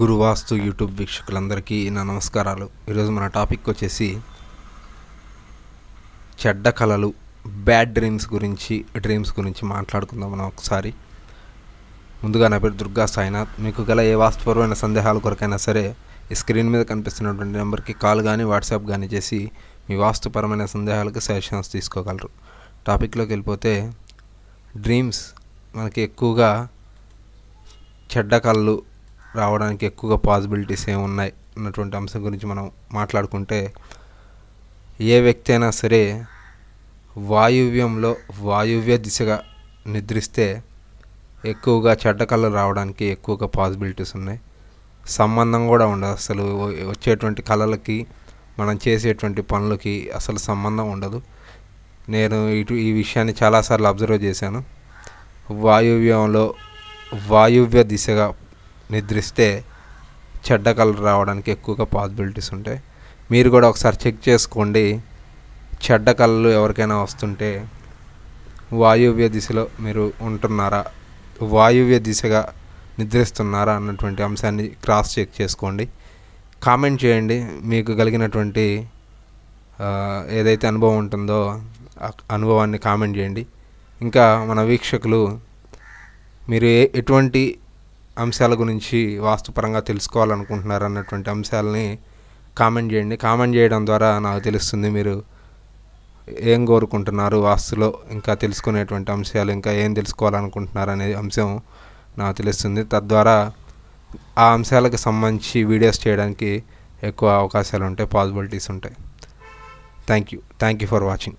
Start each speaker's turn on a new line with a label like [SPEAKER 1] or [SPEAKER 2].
[SPEAKER 1] గురువాస్తు YouTube వీక్షకులందరికీ నా నమస్కారాలు ఈరోజు మన టాపిక్ వచ్చేసి చెడ్డ కళలు బ్యాడ్ డ్రీమ్స్ గురించి డ్రీమ్స్ గురించి మాట్లాడుకుందాం మనం ఒకసారి ముందుగా నా పేరు దుర్గా సాయినాథ్ మీకు గల ఏ వాస్తుపరమైన సందేహాల కొరకైనా సరే ఈ స్క్రీన్ మీద కనిపిస్తున్నటువంటి నెంబర్కి కాల్ కానీ వాట్సాప్ కానీ చేసి మీ వాస్తుపరమైన సందేహాలకు సజెషన్స్ తీసుకోగలరు టాపిక్లోకి వెళ్ళిపోతే డ్రీమ్స్ మనకి ఎక్కువగా చెడ్డ కళ్ళు రావడానికి ఎక్కువగా పాసిబిలిటీస్ ఏమున్నాయి అన్నటువంటి అంశం గురించి మనం మాట్లాడుకుంటే ఏ వ్యక్తి అయినా సరే వాయువ్యంలో వాయువ్య దిశగా నిద్రిస్తే ఎక్కువగా చెడ్డ కళ్ళు రావడానికి ఎక్కువగా పాసిబిలిటీస్ ఉన్నాయి సంబంధం కూడా ఉండదు అసలు వచ్చేటువంటి కళలకి మనం చేసేటువంటి పనులకి అసలు సంబంధం ఉండదు నేను ఇటు ఈ విషయాన్ని చాలాసార్లు అబ్జర్వ్ చేశాను వాయువ్యంలో వాయువ్య దిశగా నిద్రిస్తే చెడ్డ కలర్ రావడానికి ఎక్కువగా పాసిబిలిటీస్ ఉంటాయి మీరు కూడా ఒకసారి చెక్ చేసుకోండి చెడ్డ కళ్ళు ఎవరికైనా వస్తుంటే వాయువ్య దిశలో మీరు ఉంటున్నారా వాయువ్య దిశగా నిద్రిస్తున్నారా అన్నటువంటి అంశాన్ని క్రాస్ చెక్ చేసుకోండి కామెంట్ చేయండి మీకు కలిగినటువంటి ఏదైతే అనుభవం ఉంటుందో అనుభవాన్ని కామెంట్ చేయండి ఇంకా మన వీక్షకులు మీరు ఎటువంటి అంశాల గురించి వాస్తుపరంగా తెలుసుకోవాలనుకుంటున్నారు అన్నటువంటి అంశాలని కామెంట్ చేయండి కామెంట్ చేయడం ద్వారా నాకు తెలుస్తుంది మీరు ఏం కోరుకుంటున్నారు వాస్తులో ఇంకా తెలుసుకునేటువంటి అంశాలు ఇంకా ఏం తెలుసుకోవాలనుకుంటున్నారు అనే అంశం నాకు తెలుస్తుంది తద్వారా ఆ అంశాలకు సంబంధించి వీడియోస్ చేయడానికి ఎక్కువ అవకాశాలు ఉంటాయి పాసిబిలిటీస్ ఉంటాయి thank you thank you for watching